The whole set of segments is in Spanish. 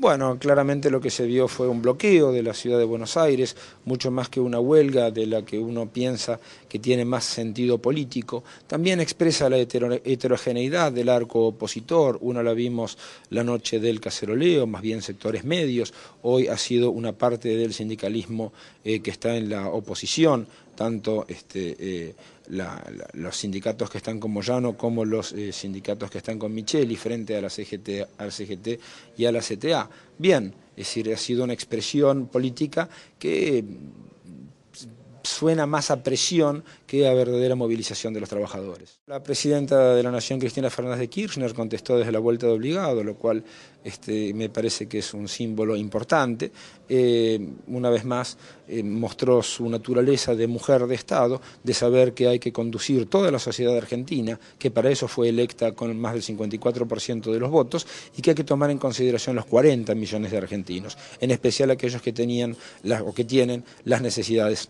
Bueno, claramente lo que se vio fue un bloqueo de la ciudad de Buenos Aires, mucho más que una huelga de la que uno piensa que tiene más sentido político. También expresa la heterogeneidad del arco opositor. Uno la vimos la noche del caceroleo, más bien sectores medios. Hoy ha sido una parte del sindicalismo eh, que está en la oposición tanto este, eh, los sindicatos que están con Moyano como los eh, sindicatos que están con Micheli frente a la CGT, al CGT y a la CTA. Bien, es decir, ha sido una expresión política que suena más a presión que a verdadera movilización de los trabajadores. La presidenta de la Nación, Cristina Fernández de Kirchner, contestó desde la vuelta de obligado, lo cual este, me parece que es un símbolo importante. Eh, una vez más, eh, mostró su naturaleza de mujer de Estado, de saber que hay que conducir toda la sociedad argentina, que para eso fue electa con más del 54% de los votos, y que hay que tomar en consideración los 40 millones de argentinos, en especial aquellos que tenían o que tienen las necesidades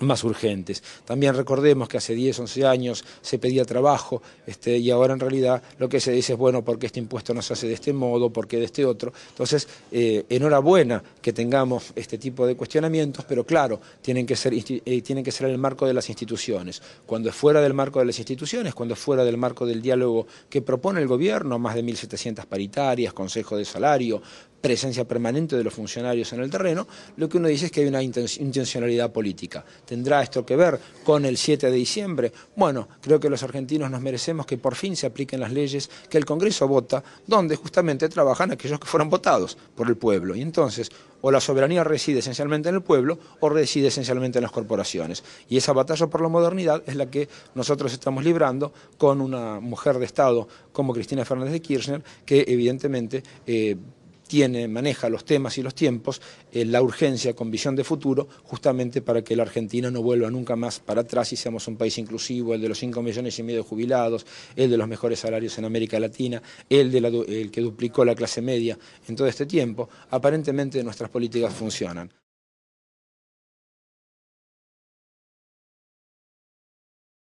más urgentes. También recordemos que hace 10, 11 años se pedía trabajo este, y ahora en realidad lo que se dice es, bueno, porque este impuesto no se hace de este modo? porque de este otro? Entonces, eh, enhorabuena que tengamos este tipo de cuestionamientos, pero claro, tienen que ser, eh, que ser en el marco de las instituciones. Cuando es fuera del marco de las instituciones, cuando es fuera del marco del diálogo que propone el gobierno, más de 1.700 paritarias, consejo de salario, presencia permanente de los funcionarios en el terreno, lo que uno dice es que hay una intencionalidad política. ¿Tendrá esto que ver con el 7 de diciembre? Bueno, creo que los argentinos nos merecemos que por fin se apliquen las leyes que el Congreso vota, donde justamente trabajan aquellos que fueron votados por el pueblo. Y entonces, o la soberanía reside esencialmente en el pueblo o reside esencialmente en las corporaciones. Y esa batalla por la modernidad es la que nosotros estamos librando con una mujer de Estado como Cristina Fernández de Kirchner, que evidentemente... Eh, tiene, maneja los temas y los tiempos, eh, la urgencia con visión de futuro, justamente para que la Argentina no vuelva nunca más para atrás y seamos un país inclusivo, el de los 5 millones y medio de jubilados, el de los mejores salarios en América Latina, el, de la, el que duplicó la clase media en todo este tiempo. Aparentemente nuestras políticas funcionan.